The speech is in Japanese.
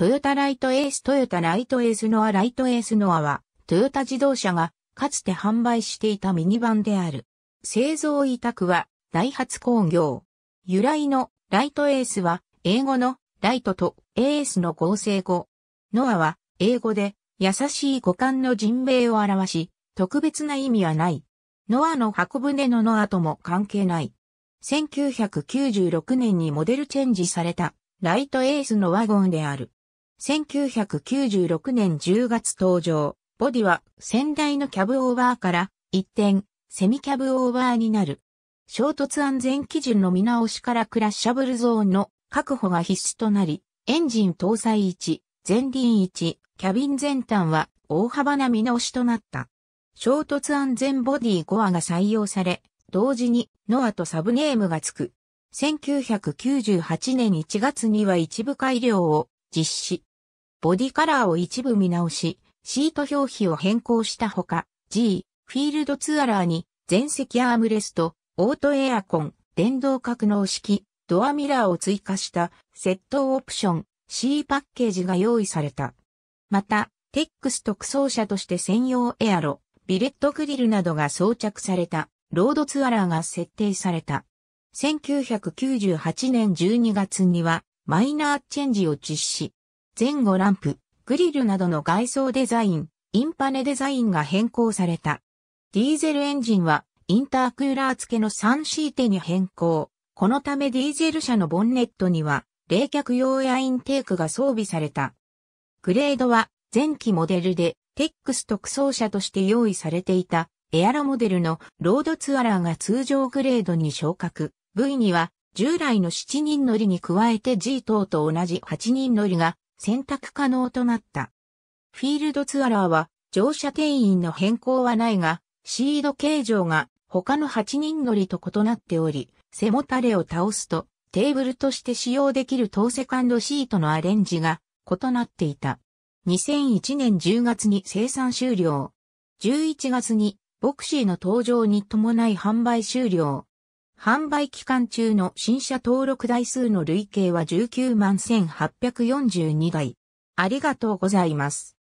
トヨタライトエーストヨタライトエースノアライトエースノアは、トヨタ自動車がかつて販売していたミニバンである。製造委託は、ダイハツ工業。由来のライトエースは、英語のライトとエースの合成語。ノアは、英語で、優しい五感の人名を表し、特別な意味はない。ノアの箱舟のノアとも関係ない。1996年にモデルチェンジされた、ライトエースのワゴンである。1996年10月登場。ボディは先代のキャブオーバーから一転、セミキャブオーバーになる。衝突安全基準の見直しからクラッシャブルゾーンの確保が必須となり、エンジン搭載位置、前輪位置、キャビン全端は大幅な見直しとなった。衝突安全ボディ5話が採用され、同時にノアとサブネームがつく。1998年1月には一部改良を実施。ボディカラーを一部見直し、シート表皮を変更したほか、G、フィールドツアラーに、全席アームレスト、オートエアコン、電動格納式、ドアミラーを追加したセットオプション C パッケージが用意された。また、テックス特装車として専用エアロ、ビレットグリルなどが装着されたロードツアラーが設定された。1998年12月にはマイナーチェンジを実施。前後ランプ、グリルなどの外装デザイン、インパネデザインが変更された。ディーゼルエンジンはインタークーラー付けの3シーテに変更。このためディーゼル車のボンネットには冷却用エアインテークが装備された。グレードは前期モデルでテックス特装車として用意されていたエアロモデルのロードツアラーが通常グレードに昇格。V には従来の7人乗りに加えて G 等と同じ8人乗りが選択可能となった。フィールドツアラーは乗車定員の変更はないが、シード形状が他の8人乗りと異なっており、背もたれを倒すとテーブルとして使用できるーセカンドシートのアレンジが異なっていた。2001年10月に生産終了。11月にボクシーの登場に伴い販売終了。販売期間中の新車登録台数の累計は19万1842台。ありがとうございます。